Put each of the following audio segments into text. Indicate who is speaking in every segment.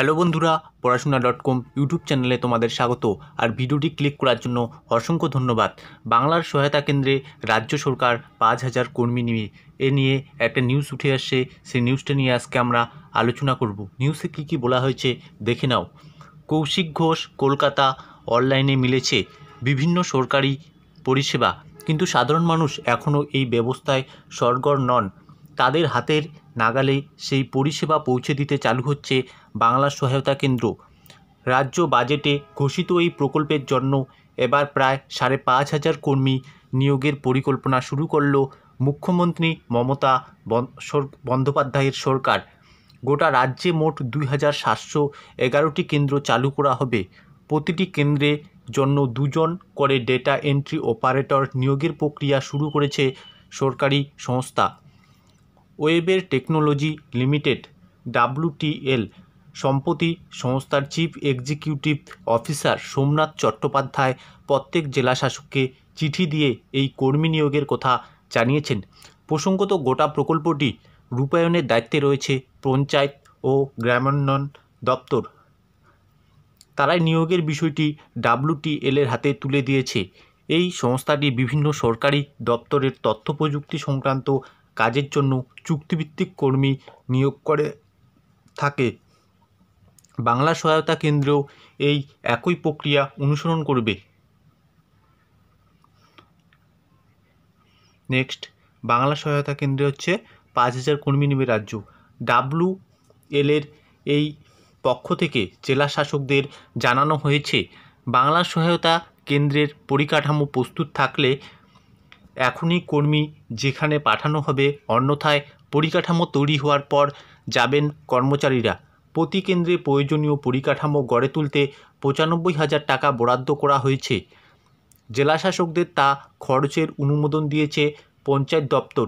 Speaker 1: hello বন্ধুরা পড়াশোনা dot com YouTube চ্যানেলে তোমাদের স্বাগত আর ভিডিওটি ক্লিক করার জন্য অসংখ্য ধন্যবাদ বাংলার সহায়তা কেন্দ্রে রাজ্য সরকার পাঁচ হাজার কর্মী নিয়ে এ নিয়ে একটা নিউজ উঠে আসছে সেই নিউজটা নিয়ে আজকে আমরা আলোচনা করব নিউজে কী কী বলা হয়েছে দেখে নাও কৌশিক ঘোষ কলকাতা অনলাইনে মিলেছে বিভিন্ন সরকারি পরিষেবা কিন্তু সাধারণ মানুষ এখনও এই ব্যবস্থায় সরগর নন তাদের হাতের নাগালে সেই পরিষেবা পৌঁছে দিতে চালু হচ্ছে বাংলা সহায়তা কেন্দ্র রাজ্য বাজেটে ঘোষিত এই প্রকল্পের জন্য এবার প্রায় সাড়ে পাঁচ হাজার কর্মী নিয়োগের পরিকল্পনা শুরু করল মুখ্যমন্ত্রী মমতা বন্দ্যোপাধ্যায়ের সরকার গোটা রাজ্যে মোট দুই হাজার সাতশো এগারোটি কেন্দ্র চালু করা হবে প্রতিটি কেন্দ্রে জন্য দুজন করে ডেটা এন্ট্রি অপারেটর নিয়োগের প্রক্রিয়া শুরু করেছে সরকারি সংস্থা ওয়েবের টেকনোলজি লিমিটেড ডাব্লুটিএল সম্প্রতি সংস্থার chief executive officer Somnath Chattopadhyay প্রত্যেক জেলাশাসককে চিঠি দিয়ে এই কর্মী নিয়োগের কথা জানিয়েছেন প্রসঙ্গত গোটা প্রকল্পটি রূপায়ণের দায়িত্বে রয়েছে পঞ্চায়েত ও গ্রামোন্নয়ন দপ্তর তারাই নিয়োগের বিষয়টি ডাব্লুটিএলের হাতে তুলে দিয়েছে এই সংস্থাটি বিভিন্ন সরকারি দপ্তরের তথ্য প্রযুক্তি সংক্রান্ত কাজের জন্য চুক্তিভিত্তিক কর্মী নিয়োগ করে থাকে বাংলা সহায়তা কেন্দ্রেও এই একই প্রক্রিয়া অনুসরণ করবে নেক্সট বাংলা সহায়তা কেন্দ্রে হচ্ছে পাঁচ হাজার কর্মী নেবে রাজ্য ডাব্লু এলের এই পক্ষ থেকে জেলা শাসকদের জানানো হয়েছে বাংলা সহায়তা কেন্দ্রের পরিকাঠামো প্রস্তুত থাকলে এখনই কর্মী যেখানে পাঠানো হবে অন্যথায় পরিকাঠামো তৈরি হওয়ার পর যাবেন কর্মচারীরা প্রতি কেন্দ্রে প্রয়োজনীয় পরিকাঠামো গড়ে তুলতে পঁচানব্বই হাজার টাকা বরাদ্দ করা হয়েছে জেলাশাসকদের তা খরচের অনুমোদন দিয়েছে পঞ্চায়েত দপ্তর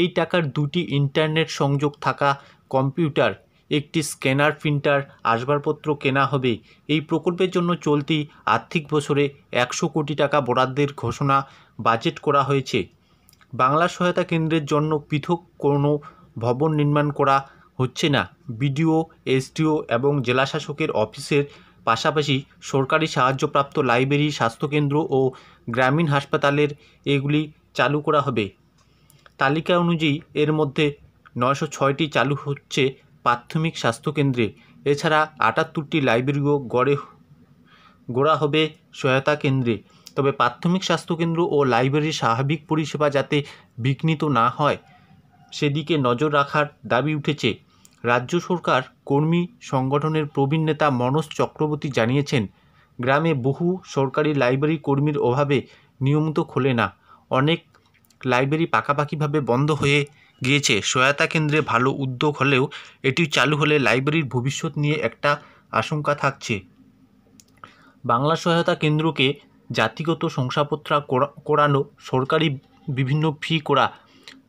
Speaker 1: এই টাকার দুটি ইন্টারনেট সংযোগ থাকা কম্পিউটার একটি স্ক্যানার প্রিন্টার আসবাবপত্র কেনা হবে এই প্রকল্পের জন্য চলতি আর্থিক বছরে একশো কোটি টাকা বরাদ্দের ঘোষণা বাজেট করা হয়েছে বাংলা সহায়তা কেন্দ্রের জন্য পৃথক কোনো ভবন নির্মাণ করা হচ্ছে না বিডিও এসডিও এবং জেলাশাসকের অফিসের পাশাপাশি সরকারি সাহায্যপ্রাপ্ত লাইব্রেরি স্বাস্থ্যকেন্দ্র ও গ্রামীণ হাসপাতালের এগুলি চালু করা হবে তালিকা অনুযায়ী এর মধ্যে নয়শো ছয়টি চালু হচ্ছে প্রাথমিক স্বাস্থ্যকেন্দ্রে এছাড়া আটাত্তরটি লাইব্রেরিও গড়ে গোড়া হবে সহায়তা কেন্দ্রে তবে প্রাথমিক স্বাস্থ্যকেন্দ্র ও লাইব্রেরির স্বাভাবিক পরিষেবা যাতে বিঘ্নিত না হয় সেদিকে নজর রাখার দাবি উঠেছে রাজ্য সরকার কর্মী সংগঠনের প্রবীণ নেতা মনোজ চক্রবর্তী জানিয়েছেন গ্রামে বহু সরকারি লাইব্রেরি কর্মীর অভাবে নিয়মিত খোলে না অনেক লাইব্রেরি পাকাপাকিভাবে বন্ধ হয়ে গিয়েছে সহায়তা কেন্দ্রে ভালো উদ্যোগ হলেও এটি চালু হলে লাইব্রেরির ভবিষ্যৎ নিয়ে একটা আশঙ্কা থাকছে বাংলা সহায়তা কেন্দ্রকে জাতিগত শংসাপত্র করানো সরকারি বিভিন্ন ফি করা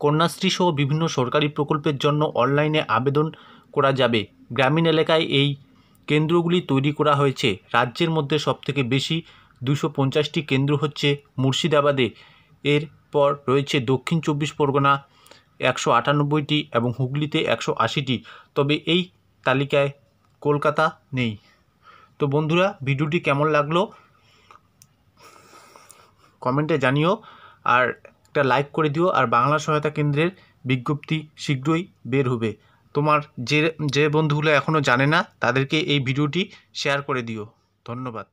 Speaker 1: কন্যাশ্রী সহ বিভিন্ন সরকারি প্রকল্পের জন্য অনলাইনে আবেদন করা যাবে গ্রামীণ এলাকায় এই কেন্দ্রগুলি তৈরি করা হয়েছে রাজ্যের মধ্যে সবথেকে বেশি দুশো পঞ্চাশটি কেন্দ্র হচ্ছে মুর্শিদাবাদে এরপর রয়েছে দক্ষিণ চব্বিশ পরগনা একশো আটানব্বইটি এবং হুগলিতে একশো আশিটি তবে এই তালিকায় কলকাতা নেই তো বন্ধুরা ভিডিওটি কেমন লাগলো কমেন্টে জানিও আর একটা লাইক করে দিও আর বাংলা সহায়তা কেন্দ্রের বিজ্ঞপ্তি শীঘ্রই বের হবে তোমার যে যে বন্ধুগুলো এখনও জানে না তাদেরকে এই ভিডিওটি শেয়ার করে দিও ধন্যবাদ